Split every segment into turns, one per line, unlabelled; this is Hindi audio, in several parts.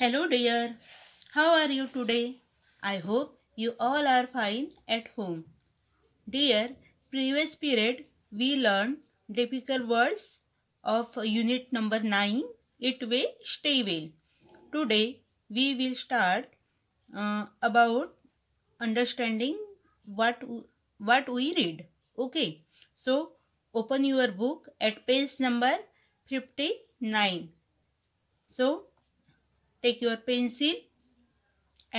Hello dear, how are you today? I hope you all are fine at home. Dear, previous period we learned difficult words of unit number 9, it will stay well. Today we will start uh, about understanding what, what we read. Okay, so open your book at page number 59. So, take your pencil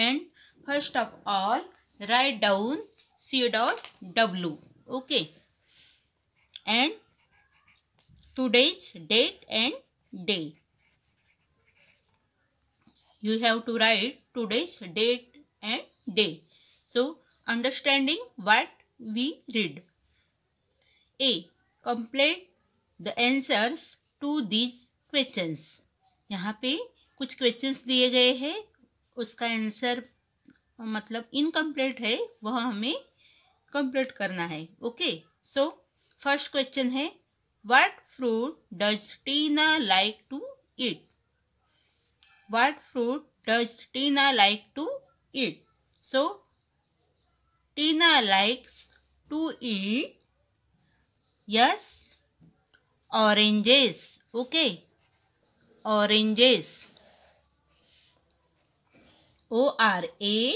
and first of all write down C dot W. Okay. And today's date and day. You have to write today's date and day. So, understanding what we read. A. Complete the answers to these questions. यहाँ पे कुछ क्वेश्चंस दिए गए हैं उसका आंसर मतलब इनकम्प्लीट है वह हमें कंप्लीट करना है okay so first question is what fruit does Tina like to eat what fruit does Tina like to it so Tina likes to eat yes oranges okay oranges O R A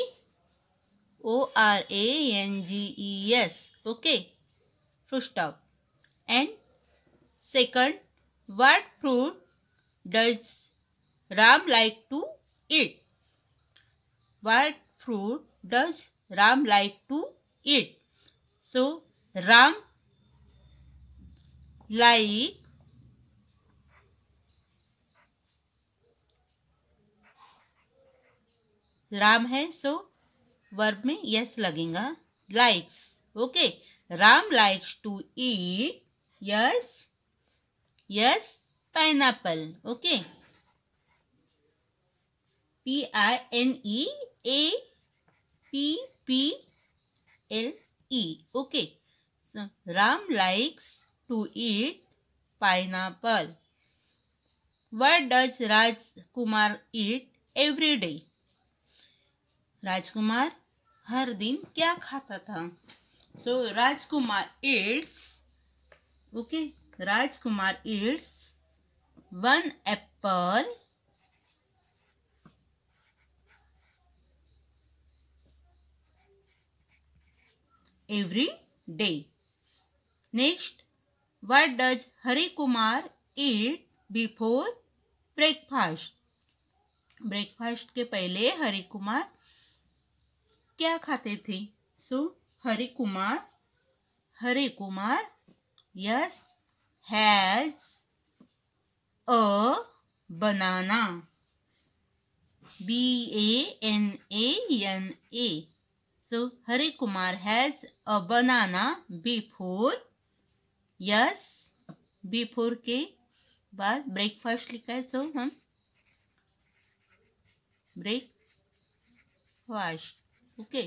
O R A N G E S. Okay. Full stop. And second, what fruit does Ram like to eat? What fruit does Ram like to eat? So, Ram like Ram है सो वर्ब में यस लगेगा likes okay Ram likes to eat yes yes apple okay P I N E A P P L E okay Ram likes to eat pineapple What does Rajkumar eat every day Rajkumar हर दिन क्या खाता था so so, Rajkumar eats okay Rajkumar eats one apple every day next what does Hari Kumar eat before breakfast breakfast के पहले हरी कुमार क्या खाते थे so Hari Kumar Hari Kumar yes has a banana B A N A N A so Hari Kumar has a banana before yes before के बाद ब्रेकफास्ट लिखा है सो हम breakfast okay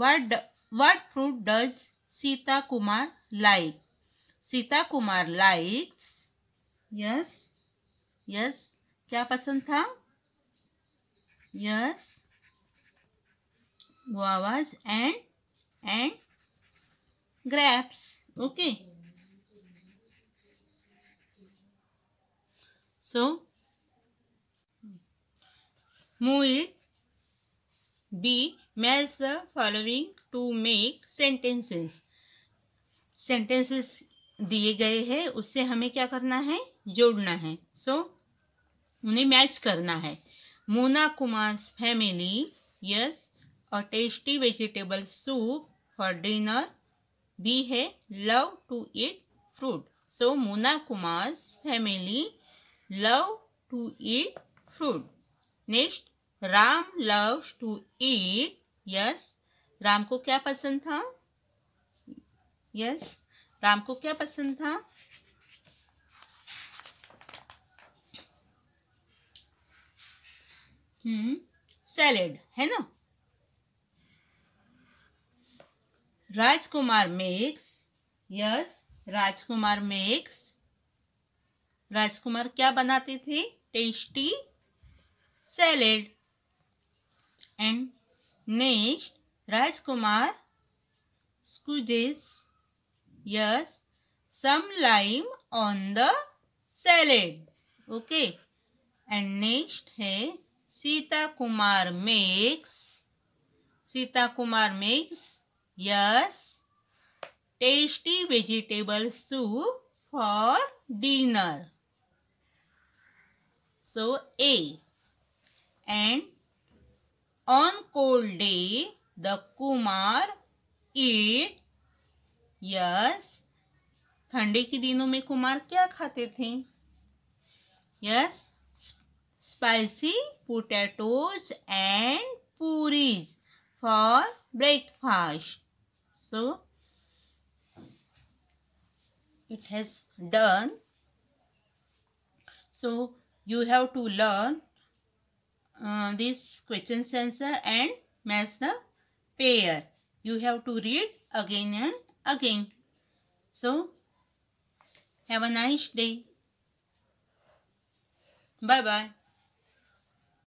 what what fruit does Sita Kumar like Sita Kumar likes yes yes क्या पसंद था yes guavas and and grapes okay so move it B. Match the following to make sentences. Sentences दिए गए हैं उससे हमें क्या करना है जोड़ना है सो so, उन्हें मैच करना है Mona Kumar family yes a tasty vegetable soup for dinner B है love to eat fruit so Mona Kumar family love to eat fruit next Ram loves to eat yes Ram को क्या पसंद था यस yes, राम को क्या पसंद था हम्म सैलेड hmm. है ना Rajkumar makes yes Rajkumar makes Rajkumar क्या बनाते थे tasty salad and next Rajkumar squeezes yes some lime on the salad. Okay. And next hai Sita Kumar makes Sita Kumar makes yes tasty vegetable soup for dinner. So A and On cold day, the Kumar eat. Yes. ठंडे के दिनों में कुमार क्या खाते थे yes spicy potatoes and puris for breakfast so it has done so you have to learn Uh, this question answer and match the pair. You have to read again and again. So, have a nice day. Bye-bye.